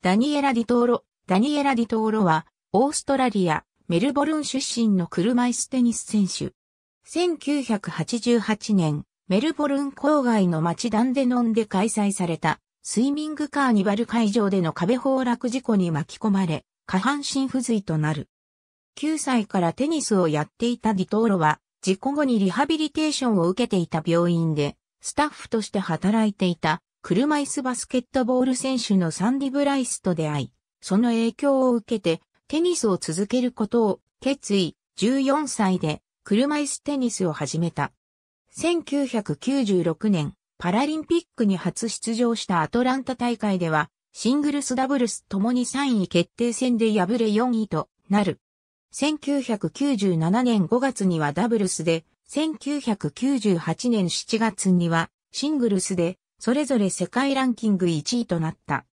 ダニエラ・ディトーロ。ダニエラ・ディトーロは、オーストラリア、メルボルン出身の車椅子テニス選手。1988年、メルボルン郊外の町ダンデノンで開催された、スイミングカーニバル会場での壁崩落事故に巻き込まれ、下半身不随となる。9歳からテニスをやっていたディトーロは、事故後にリハビリテーションを受けていた病院で、スタッフとして働いていた車椅子バスケットボール選手のサンディ・ブライスと出会い、その影響を受けてテニスを続けることを決意、14歳で車椅子テニスを始めた。1996年、パラリンピックに初出場したアトランタ大会では、シングルスダブルスともに3位決定戦で敗れ4位となる。1997年5月にはダブルスで、1998年7月にはシングルスでそれぞれ世界ランキング1位となった。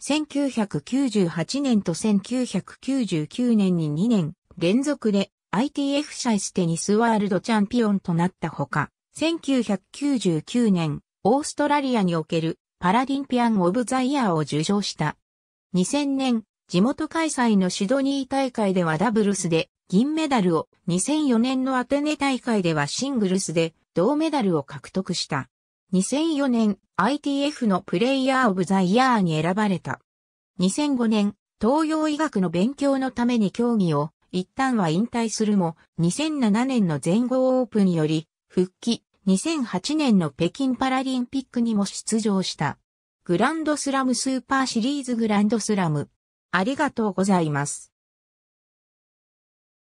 1998年と1999年に2年連続で ITF シャイステニスワールドチャンピオンとなったほか、1999年、オーストラリアにおけるパラリンピアン・オブ・ザ・イヤーを受賞した。2000年、地元開催のシドニー大会ではダブルスで銀メダルを、2004年のアテネ大会ではシングルスで銅メダルを獲得した。2004年 ITF のプレイヤーオブザイヤーに選ばれた。2005年、東洋医学の勉強のために競技を一旦は引退するも、2007年の全豪オープンより復帰、2008年の北京パラリンピックにも出場した。グランドスラムスーパーシリーズグランドスラム。ありがとうございます。